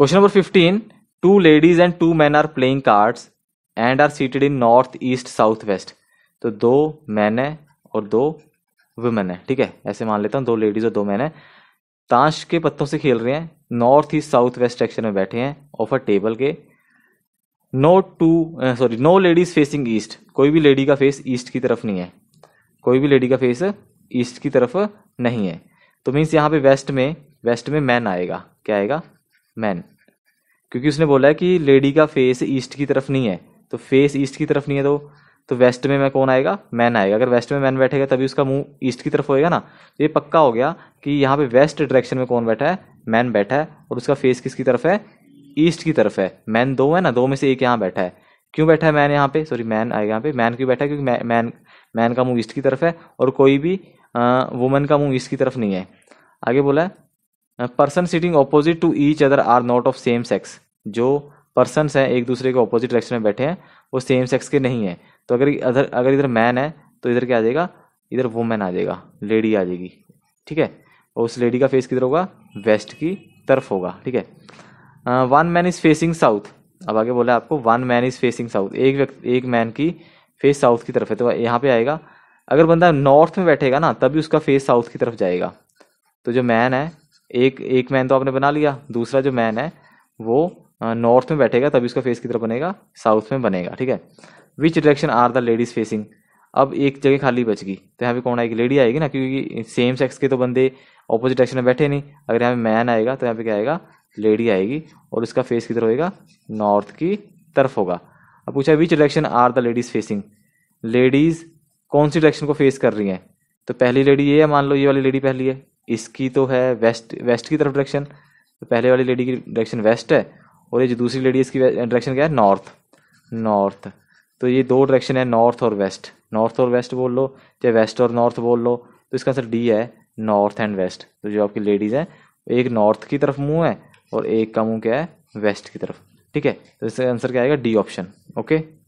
question number fifteen two ladies and two man are playing cards and are seated in north east south west तो दो man है और दो women है ठीक है ऐसे मान लेता हूँ दो लेडीज और दो मैन है ताश के पत्तों से खेल रहे हैं north east south west section में बैठे हैं ऑफ अ टेबल के no two sorry no ladies facing east कोई भी लेडी का फेस ईस्ट की तरफ नहीं है कोई भी लेडी का फेस ईस्ट की तरफ नहीं है तो मीन्स यहाँ पे वेस्ट में वेस्ट में मैन आएगा क्या आएगा मैन क्योंकि उसने बोला है कि लेडी का फेस ईस्ट की तरफ नहीं है तो फेस ईस्ट की तरफ नहीं है तो तो वेस्ट में मैं कौन आएगा मैन आएगा अगर वेस्ट में मैन बैठेगा तभी उसका मुंह ईस्ट की तरफ होएगा ना तो ये पक्का हो गया कि यहाँ पे वेस्ट डायरेक्शन में कौन बैठा है मैन बैठा है और उसका फेस किसकी तरफ है ईस्ट की तरफ है मैन दो है ना दो में से एक यहाँ बैठा है क्यों बैठा है मैन यहाँ पे सॉरी मैन आएगा यहाँ पे मैन क्यों बैठा है क्योंकि मैन मैन, का मुंह ईस्ट की तरफ है और कोई भी वुमेन का मुंह ईस्ट की तरफ नहीं है आगे बोला है person sitting opposite to each other are not of same sex जो पर्सनस हैं एक दूसरे के ऑपोजिट डायरेक्शन में बैठे हैं वो सेम सेक्स के नहीं है तो अगर अदर अगर इधर मैन है तो इधर क्या आ जाएगा इधर वुमेन आ जाएगा लेडी आ जाएगी ठीक है और उस लेडी का फेस किधर होगा वेस्ट की तरफ होगा ठीक है one man is facing south अब आगे बोला आपको one man is facing south एक व्यक्ति एक मैन की फेस साउथ की तरफ है तो यहाँ पे आएगा अगर बंदा नॉर्थ में बैठेगा ना तभी उसका फेस साउथ की तरफ जाएगा तो जो मैन है एक एक मैन तो आपने बना लिया दूसरा जो मैन है वो नॉर्थ में बैठेगा तभी उसका फेस की तरफ बनेगा साउथ में बनेगा ठीक है which direction are the ladies facing अब एक जगह खाली बच गई तो यहाँ पे कौन आएगी लेडी आएगी ना क्योंकि सेम सेक्स के तो बंदे अपोजिट डायरेक्शन में बैठे नहीं अगर यहाँ पे मैन आएगा तो यहाँ पे क्या आएगा लेडी आएगी और उसका फेस किधर होएगा नॉर्थ की तरफ होगा अब पूछा which direction are the ladies facing ladies कौन सी डायरेक्शन को फेस कर रही हैं तो पहली लेडी ये है मान लो ये वाली लेडी पहली है इसकी तो है वेस्ट वेस्ट की तरफ डायरेक्शन तो पहले वाली लेडी की डायरेक्शन वेस्ट है और ये जो दूसरी लेडी इसकी डायरेक्शन क्या है नॉर्थ नॉर्थ तो ये दो डायरेक्शन है नॉर्थ और वेस्ट नॉर्थ और वेस्ट बोल लो चाहे वेस्ट और नॉर्थ बोल लो तो इसका आंसर डी है नॉर्थ एंड वेस्ट तो जो आपकी लेडीज़ हैं एक नॉर्थ की तरफ मुंह है और एक का मुंह क्या है वेस्ट की तरफ ठीक है तो इसका आंसर क्या आएगा डी ऑप्शन ओके